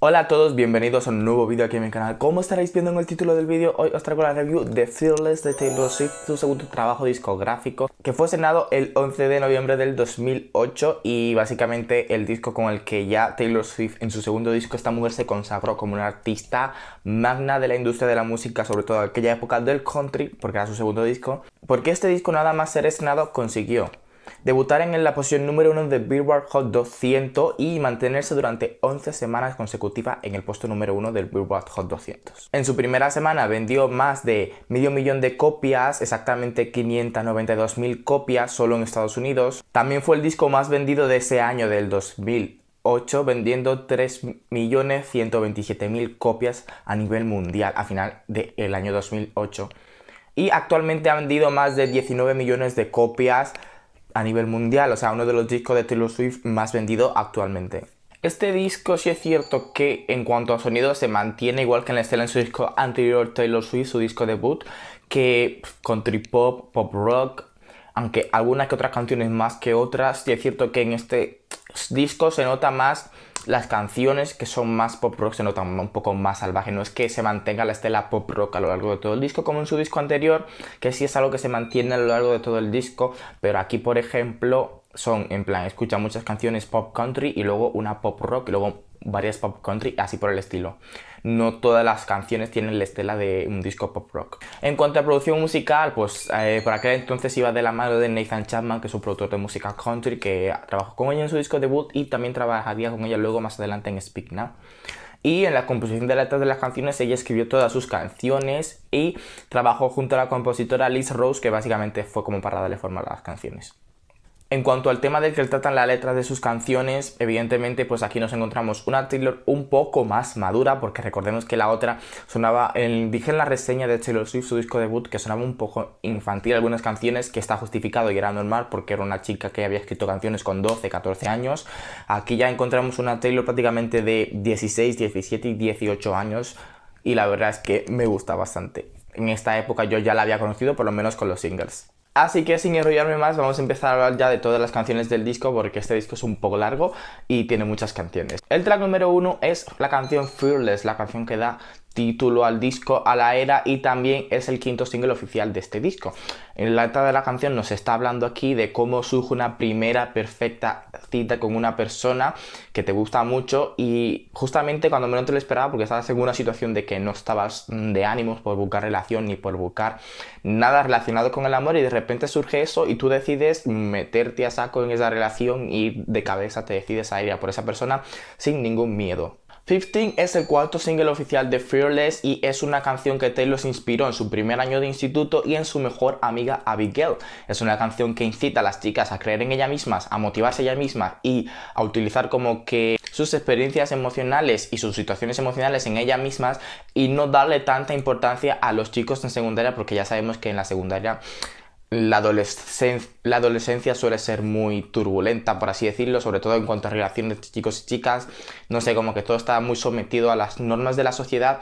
Hola a todos, bienvenidos a un nuevo vídeo aquí en mi canal. Como estaréis viendo en el título del vídeo, hoy os traigo la review de Fearless de Taylor Swift, su segundo trabajo discográfico, que fue estrenado el 11 de noviembre del 2008 y básicamente el disco con el que ya Taylor Swift en su segundo disco, esta mujer se consagró como una artista magna de la industria de la música, sobre todo en aquella época del country, porque era su segundo disco, porque este disco nada más ser estrenado consiguió debutar en la posición número 1 de Billboard Hot 200 y mantenerse durante 11 semanas consecutivas en el puesto número 1 del Billboard Hot 200. En su primera semana vendió más de medio millón de copias, exactamente 592.000 copias solo en Estados Unidos. También fue el disco más vendido de ese año del 2008, vendiendo 3.127.000 copias a nivel mundial a final del año 2008. Y actualmente ha vendido más de 19 millones de copias a nivel mundial, o sea, uno de los discos de Taylor Swift más vendido actualmente. Este disco sí es cierto que en cuanto a sonido se mantiene igual que en la escena en su disco anterior Taylor Swift, su disco debut, que country pop, pop rock, aunque algunas que otras canciones más que otras, sí es cierto que en este disco se nota más las canciones que son más pop rock se notan un poco más salvaje. No es que se mantenga la estela pop rock a lo largo de todo el disco, como en su disco anterior, que sí es algo que se mantiene a lo largo de todo el disco, pero aquí, por ejemplo, son, en plan, escucha muchas canciones pop country y luego una pop rock y luego varias pop country, así por el estilo. No todas las canciones tienen la estela de un disco pop rock. En cuanto a producción musical, pues eh, por aquel entonces iba de la mano de Nathan Chapman, que es un productor de música country, que trabajó con ella en su disco debut y también trabajaría con ella luego más adelante en Speak Now. Y en la composición de letras de las canciones ella escribió todas sus canciones y trabajó junto a la compositora Liz Rose, que básicamente fue como para darle forma a las canciones. En cuanto al tema del que tratan las letras de sus canciones, evidentemente pues aquí nos encontramos una Taylor un poco más madura, porque recordemos que la otra sonaba, en dije en la reseña de Taylor Swift, su disco debut, que sonaba un poco infantil algunas canciones, que está justificado y era normal porque era una chica que había escrito canciones con 12, 14 años. Aquí ya encontramos una Taylor prácticamente de 16, 17 y 18 años y la verdad es que me gusta bastante. En esta época yo ya la había conocido, por lo menos con los singles. Así que sin enrollarme más, vamos a empezar a hablar ya de todas las canciones del disco porque este disco es un poco largo y tiene muchas canciones. El track número uno es la canción Fearless, la canción que da título al disco, a la era y también es el quinto single oficial de este disco. En la letra de la canción nos está hablando aquí de cómo surge una primera perfecta cita con una persona que te gusta mucho y justamente cuando menos te lo esperaba porque estabas en una situación de que no estabas de ánimos por buscar relación ni por buscar nada relacionado con el amor y de repente surge eso y tú decides meterte a saco en esa relación y de cabeza te decides a ir a por esa persona sin ningún miedo. 15 es el cuarto single oficial de Fearless y es una canción que Taylor se inspiró en su primer año de instituto y en su mejor amiga Abigail. Es una canción que incita a las chicas a creer en ellas mismas, a motivarse ellas mismas y a utilizar como que sus experiencias emocionales y sus situaciones emocionales en ellas mismas y no darle tanta importancia a los chicos en secundaria porque ya sabemos que en la secundaria la adolescencia, suele ser muy turbulenta, por así decirlo, sobre todo en cuanto a relaciones de chicos y chicas. No sé, como que todo está muy sometido a las normas de la sociedad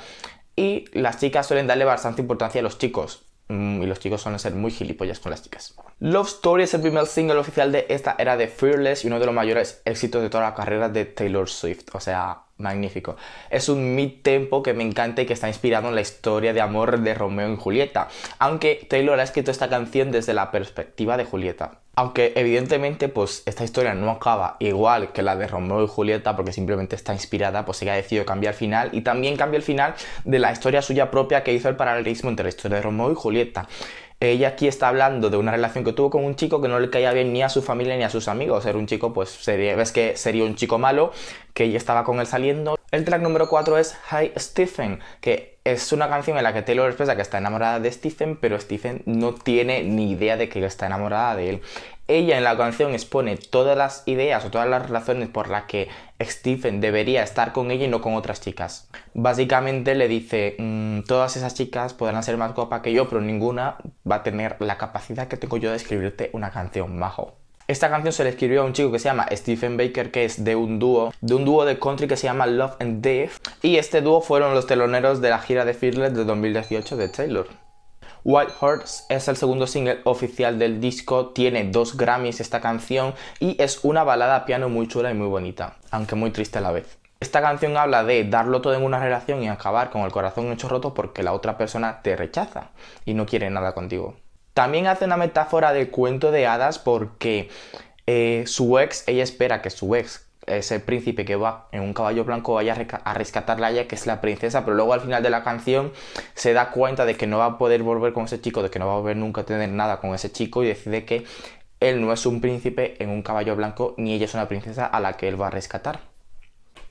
y las chicas suelen darle bastante importancia a los chicos. Mm, y los chicos suelen ser muy gilipollas con las chicas. Love Story es el primer single oficial de esta era de Fearless y uno de los mayores éxitos de toda la carrera de Taylor Swift. O sea, magnífico. Es un mid-tempo que me encanta y que está inspirado en la historia de amor de Romeo y Julieta, aunque Taylor ha escrito esta canción desde la perspectiva de Julieta. Aunque evidentemente pues esta historia no acaba igual que la de Romeo y Julieta porque simplemente está inspirada, pues ella ha decidido cambiar el final y también cambia el final de la historia suya propia que hizo el paralelismo entre la historia de Romeo y Julieta. Ella aquí está hablando de una relación que tuvo con un chico que no le caía bien ni a su familia ni a sus amigos. Era un chico, pues, sería, ves que sería un chico malo, que ella estaba con él saliendo el track número 4 es Hi Stephen, que es una canción en la que Taylor expresa que está enamorada de Stephen, pero Stephen no tiene ni idea de que está enamorada de él. Ella en la canción expone todas las ideas o todas las razones por las que Stephen debería estar con ella y no con otras chicas. Básicamente le dice, mm, todas esas chicas podrán ser más guapas que yo, pero ninguna va a tener la capacidad que tengo yo de escribirte una canción, majo. Esta canción se le escribió a un chico que se llama Stephen Baker, que es de un dúo, de un dúo de country que se llama Love and Death. Y este dúo fueron los teloneros de la gira de Fearless de 2018 de Taylor. White Hearts es el segundo single oficial del disco, tiene dos Grammys esta canción y es una balada piano muy chula y muy bonita, aunque muy triste a la vez. Esta canción habla de darlo todo en una relación y acabar con el corazón hecho roto porque la otra persona te rechaza y no quiere nada contigo. También hace una metáfora de cuento de hadas porque eh, su ex, ella espera que su ex, ese príncipe que va en un caballo blanco, vaya a rescatarla a ella, que es la princesa, pero luego al final de la canción se da cuenta de que no va a poder volver con ese chico, de que no va a volver nunca a tener nada con ese chico y decide que él no es un príncipe en un caballo blanco, ni ella es una princesa a la que él va a rescatar.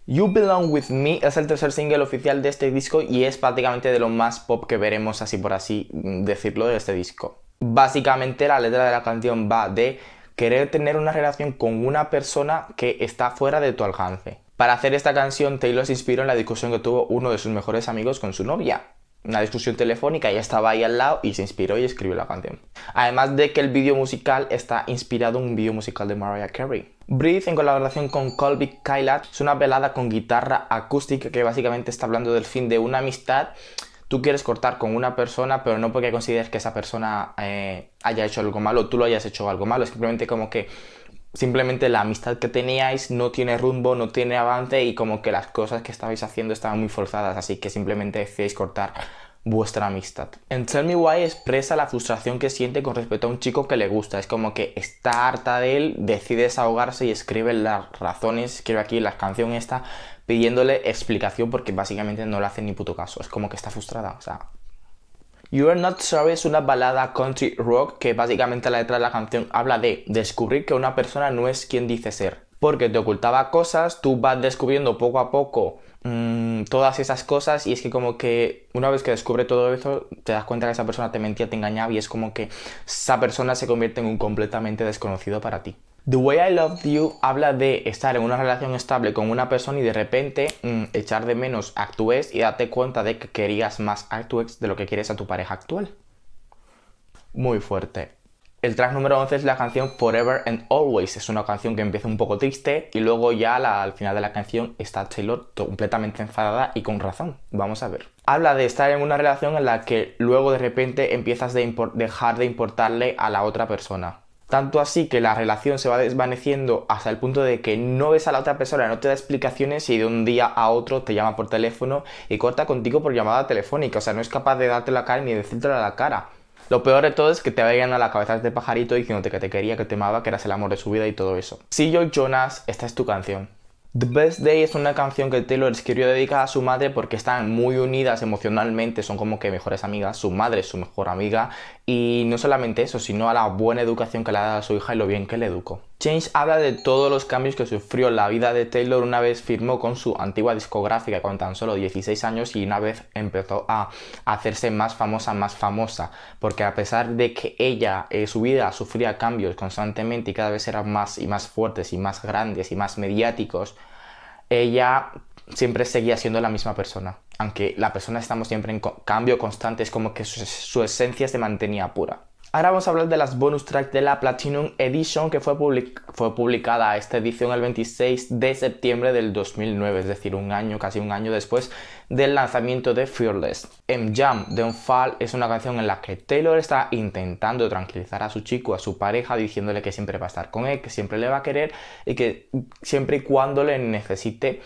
You Belong With Me es el tercer single oficial de este disco y es prácticamente de lo más pop que veremos, así por así decirlo, de este disco. Básicamente la letra de la canción va de querer tener una relación con una persona que está fuera de tu alcance. Para hacer esta canción, Taylor se inspiró en la discusión que tuvo uno de sus mejores amigos con su novia. Una discusión telefónica, ella estaba ahí al lado y se inspiró y escribió la canción. Además de que el vídeo musical está inspirado en un vídeo musical de Mariah Carey. Breathe, en colaboración con Colby Kylat, es una pelada con guitarra acústica que básicamente está hablando del fin de una amistad tú quieres cortar con una persona, pero no porque consideres que esa persona eh, haya hecho algo malo, tú lo hayas hecho algo malo, es simplemente como que simplemente la amistad que teníais no tiene rumbo, no tiene avance y como que las cosas que estabais haciendo estaban muy forzadas, así que simplemente decidís cortar vuestra amistad. En Tell Me Why expresa la frustración que siente con respecto a un chico que le gusta. Es como que está harta de él, decide desahogarse y escribe las razones, escribe aquí la canción esta, pidiéndole explicación porque básicamente no le hace ni puto caso. Es como que está frustrada, o sea. You Are Not Sorry es una balada country rock que básicamente la letra de la canción habla de descubrir que una persona no es quien dice ser. Porque te ocultaba cosas, tú vas descubriendo poco a poco mm, todas esas cosas y es que como que una vez que descubre todo eso te das cuenta que esa persona te mentía, te engañaba y es como que esa persona se convierte en un completamente desconocido para ti. The Way I Loved You habla de estar en una relación estable con una persona y de repente mm, echar de menos a ex y darte cuenta de que querías más a ex de lo que quieres a tu pareja actual. Muy fuerte. El track número 11 es la canción Forever and Always. Es una canción que empieza un poco triste y luego ya al final de la canción está Taylor completamente enfadada y con razón. Vamos a ver. Habla de estar en una relación en la que luego de repente empiezas de dejar de importarle a la otra persona tanto así que la relación se va desvaneciendo hasta el punto de que no ves a la otra persona, no te da explicaciones y de un día a otro te llama por teléfono y corta contigo por llamada telefónica. O sea, no es capaz de darte la cara ni de la cara. Lo peor de todo es que te vayan a la cabeza este pajarito diciéndote que te quería, que te amaba, que eras el amor de su vida y todo eso. Si yo Jonas, esta es tu canción. The Best Day es una canción que Taylor escribió dedicada a su madre porque están muy unidas emocionalmente, son como que mejores amigas, su madre es su mejor amiga y no solamente eso, sino a la buena educación que le ha dado a su hija y lo bien que le educó. James habla de todos los cambios que sufrió la vida de Taylor una vez firmó con su antigua discográfica con tan solo 16 años y una vez empezó a hacerse más famosa, más famosa, porque a pesar de que ella, en eh, su vida sufría cambios constantemente y cada vez eran más y más fuertes y más grandes y más mediáticos, ella siempre seguía siendo la misma persona. Aunque la persona estamos siempre en cambio constante, es como que su esencia se mantenía pura. Ahora vamos a hablar de las bonus tracks de la Platinum Edition que fue, fue publicada esta edición el 26 de septiembre del 2009, es decir, un año, casi un año después del lanzamiento de Fearless. M. Jam, Don't Fall es una canción en la que Taylor está intentando tranquilizar a su chico, a su pareja, diciéndole que siempre va a estar con él, que siempre le va a querer y que siempre y cuando le necesite,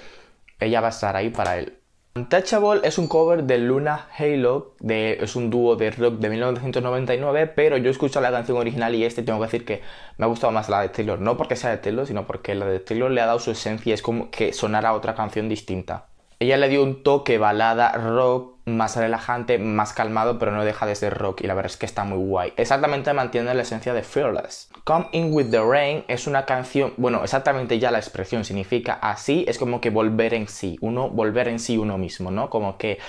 ella va a estar ahí para él. Untouchable es un cover de Luna Halo, de, es un dúo de rock de 1999, pero yo escucho la canción original y este tengo que decir que me ha gustado más la de Taylor, no porque sea de Taylor, sino porque la de Taylor le ha dado su esencia, es como que sonara otra canción distinta. Ella le dio un toque balada rock más relajante, más calmado, pero no deja de ser rock y la verdad es que está muy guay. Exactamente mantiene la esencia de Fearless. Come In With The Rain es una canción, bueno, exactamente ya la expresión significa así, es como que volver en sí, uno, volver en sí uno mismo, ¿no? Como que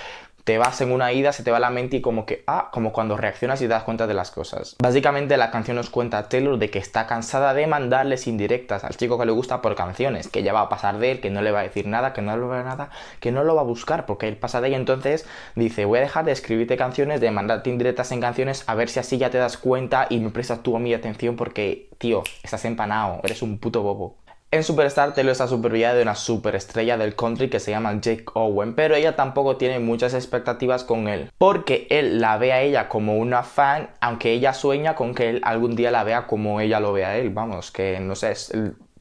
te vas en una ida, se te va la mente y como que, ah, como cuando reaccionas y te das cuenta de las cosas. Básicamente la canción nos cuenta a Taylor de que está cansada de mandarles indirectas al chico que le gusta por canciones, que ya va a pasar de él, que no le va a decir nada, que no le va a ver nada, que no lo va a buscar porque él pasa de ella, entonces dice, voy a dejar de escribirte canciones, de mandarte indirectas en canciones, a ver si así ya te das cuenta y me prestas tú a mi atención porque, tío, estás empanado, eres un puto bobo. En Superstar, Telo está supervillada de una superestrella del country que se llama Jake Owen, pero ella tampoco tiene muchas expectativas con él, porque él la ve a ella como una fan, aunque ella sueña con que él algún día la vea como ella lo ve a él. Vamos, que no sé,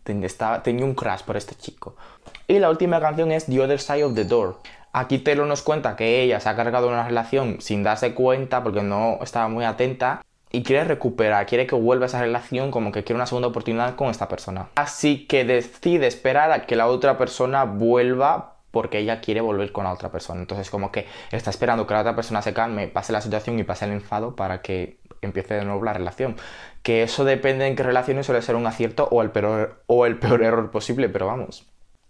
tenía un crush por este chico. Y la última canción es The Other Side of the Door. Aquí Telo nos cuenta que ella se ha cargado una relación sin darse cuenta porque no estaba muy atenta y quiere recuperar, quiere que vuelva esa relación, como que quiere una segunda oportunidad con esta persona. Así que decide esperar a que la otra persona vuelva porque ella quiere volver con la otra persona. Entonces como que está esperando que la otra persona se calme, pase la situación y pase el enfado para que empiece de nuevo la relación. Que eso depende en qué relaciones suele ser un acierto o el peor, o el peor error posible, pero vamos.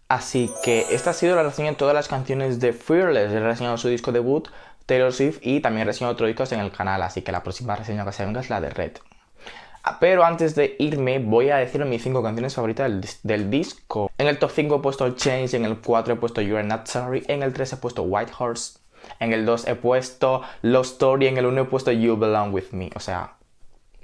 Así que esta ha sido la relación de todas las canciones de Fearless, reseñado su disco debut Taylor Swift y también reseño otros discos en el canal, así que la próxima reseña que se venga es la de Red. Ah, pero antes de irme, voy a decir mis 5 canciones favoritas del, disco. En el top 5 he puesto Change, en el 4 he puesto You're Not Sorry, en el 3 he puesto White Horse, en el 2 he puesto Lost Story, en el 1 he puesto You Belong With Me. O sea,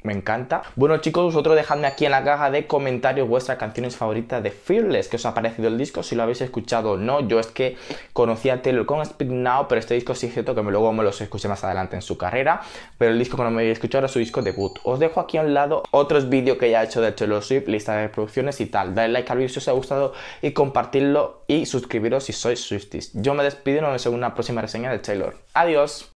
me encanta. Bueno chicos, vosotros dejadme aquí en la caja de comentarios vuestras canciones favoritas de Fearless, que os ha parecido el disco, si lo habéis escuchado o no. Yo es que conocía Taylor con Speak Now, pero este disco sí es cierto que luego me los escuché más adelante en su carrera, pero el disco que no me había escuchado era su disco debut. Os dejo aquí a un lado otros vídeos que ya he hecho de Taylor Swift, lista de producciones y tal. Dale like al vídeo si os ha gustado y compartirlo y suscribiros si sois Swifties. Yo me despido y nos vemos en una próxima reseña de Taylor. Adiós.